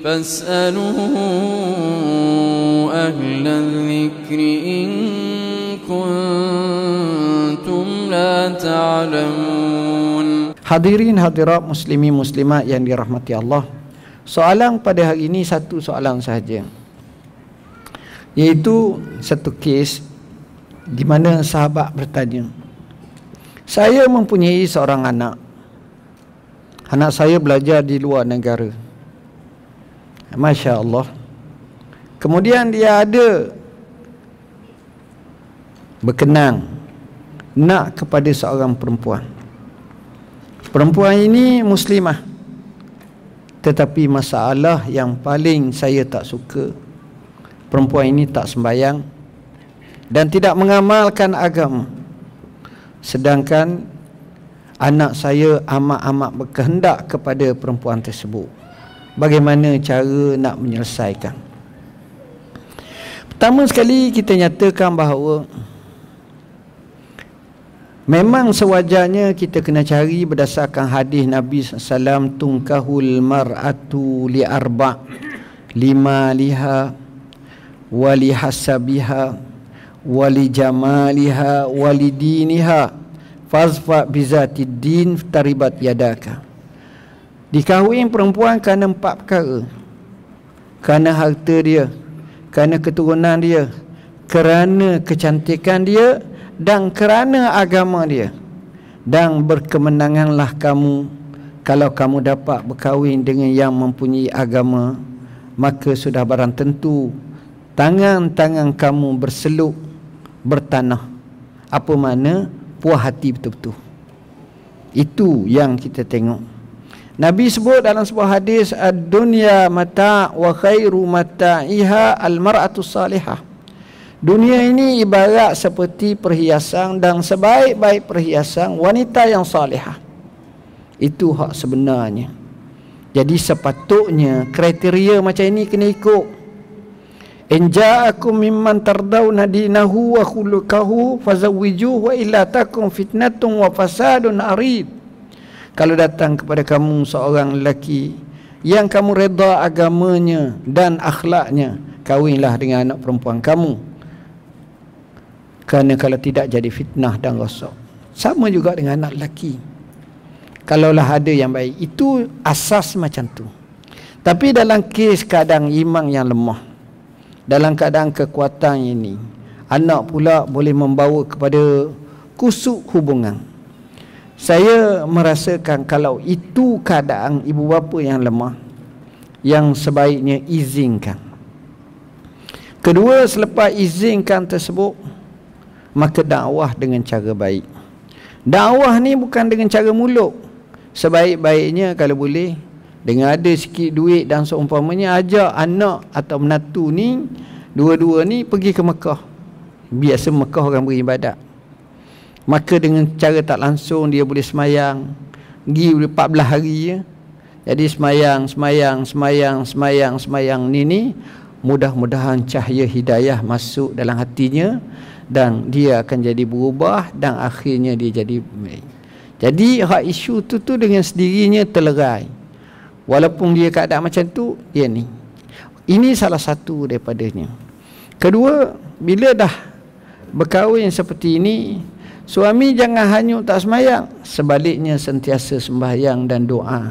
فاسألوا أهل الذكر إن كنتم لا تعلمون Hadirin hadirat muslimi muslimat yang dirahmati Allah Soalan pada hari ini satu soalan sahaja Iaitu satu kes Di mana sahabat bertanya Saya mempunyai seorang anak Anak saya belajar di luar negara Masya Allah Kemudian dia ada Berkenang Nak kepada seorang perempuan Perempuan ini muslimah Tetapi masalah yang paling saya tak suka Perempuan ini tak sembayang Dan tidak mengamalkan agama Sedangkan Anak saya amat-amat berkehendak kepada perempuan tersebut bagaimana cara nak menyelesaikan pertama sekali kita nyatakan bahawa memang sewajarnya kita kena cari berdasarkan hadis Nabi SAW tungkahul mar'atu li arba lima liha wali hasabiha wali jamaliha wali diniha fazfa bizati din taribat yadaka Dikahwin perempuan kerana empat perkara Kerana harta dia Kerana keturunan dia Kerana kecantikan dia Dan kerana agama dia Dan berkemenanganlah kamu Kalau kamu dapat berkahwin dengan yang mempunyai agama Maka sudah barang tentu Tangan-tangan kamu berseluk Bertanah Apa mana puas hati betul-betul Itu yang kita tengok Nabi sebut dalam sebuah hadis ad mata wa khairu mata'iha al-mar'atu salihah. Dunia ini ibarat seperti perhiasan dan sebaik-baik perhiasan wanita yang salihah. Itu hak sebenarnya. Jadi sepatutnya kriteria macam ini kena ikut. In ja'akum mimman tardawna dinahu wa khuluquhu fazawwijuhu wa illa takum fitnatun wa fasadun arid kalau datang kepada kamu seorang lelaki yang kamu reda agamanya dan akhlaknya kawinlah dengan anak perempuan kamu kerana kalau tidak jadi fitnah dan rosak sama juga dengan anak lelaki kalaulah ada yang baik itu asas macam tu tapi dalam kes kadang imam yang lemah dalam kadang kekuatan ini anak pula boleh membawa kepada kusuk hubungan saya merasakan kalau itu keadaan ibu bapa yang lemah yang sebaiknya izinkan kedua selepas izinkan tersebut maka dakwah dengan cara baik dakwah ni bukan dengan cara mulut sebaik-baiknya kalau boleh dengan ada sikit duit dan seumpamanya ajak anak atau menantu ni dua-dua ni pergi ke Mekah biasa Mekah orang beribadat maka dengan cara tak langsung dia boleh semayang pergi 14 hari ya. jadi semayang semayang semayang semayang semayang ni ni mudah-mudahan cahaya hidayah masuk dalam hatinya dan dia akan jadi berubah dan akhirnya dia jadi baik. jadi hak isu tu tu dengan sendirinya terlerai walaupun dia keadaan macam tu dia ni ini salah satu daripadanya kedua bila dah berkahwin seperti ini Suami jangan hanyut tak semayang Sebaliknya sentiasa sembahyang dan doa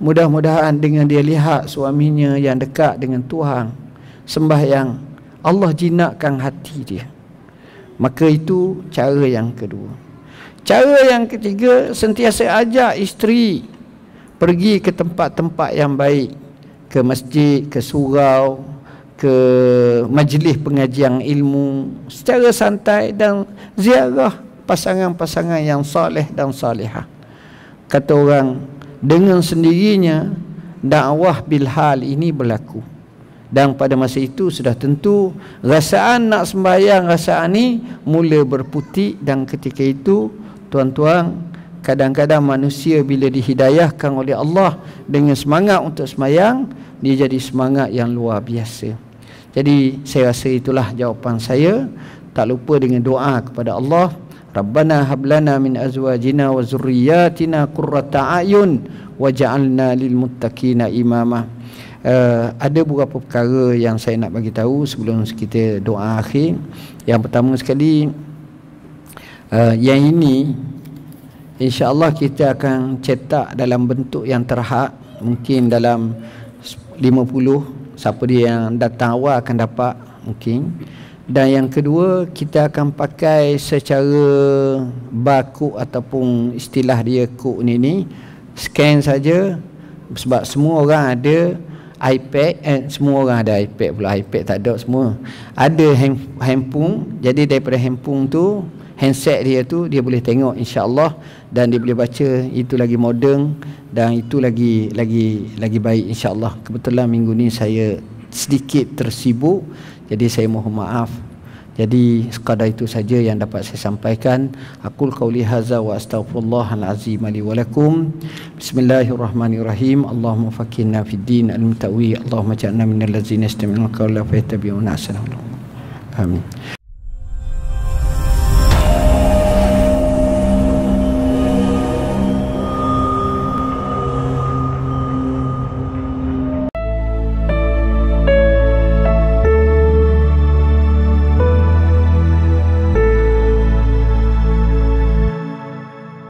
Mudah-mudahan dengan dia lihat suaminya yang dekat dengan Tuhan Sembahyang Allah jinakkan hati dia Maka itu cara yang kedua Cara yang ketiga Sentiasa ajak isteri Pergi ke tempat-tempat yang baik Ke masjid, ke surau Ke majlis pengajian ilmu Secara santai dan ziarah pasangan-pasangan yang soleh dan salihah kata orang dengan sendirinya dakwah bilhal ini berlaku dan pada masa itu sudah tentu rasaan nak sembahyang rasaan ini mula berputih. dan ketika itu tuan-tuan kadang-kadang manusia bila dihidayahkan oleh Allah dengan semangat untuk sembahyang dia jadi semangat yang luar biasa jadi saya rasa itulah jawapan saya tak lupa dengan doa kepada Allah ربنا هب لنا من ازواجنا وذرياتنا قرة اعين وجعلنا للمتقين اماما uh, ada beberapa perkara yang saya nak bagi tahu sebelum kita doa akhir yang pertama sekali uh, yang ini insyaallah kita akan cetak dalam bentuk yang terhad mungkin dalam 50 siapa dia yang datang awal akan dapat mungkin okay dan yang kedua kita akan pakai secara baku ataupun istilah dia kok ni ni scan saja sebab semua orang ada iPad eh, semua orang ada iPad pula iPad tak ada semua ada hand, handphone jadi daripada handphone tu handset dia tu dia boleh tengok insyaallah dan dia boleh baca itu lagi moden dan itu lagi lagi lagi baik insyaallah kebetulan minggu ni saya sedikit tersibuk jadi saya mohon maaf jadi sekadar itu saja yang dapat saya sampaikan aqul qauli hadza wa astaghfirullahal azim li wa lakum bismillahirrahmanirrahim allahumma fakkinna fid din al mutawi allahumma ja'alna minal ladzina istami'una qawla fa yattabi'una ahsana amin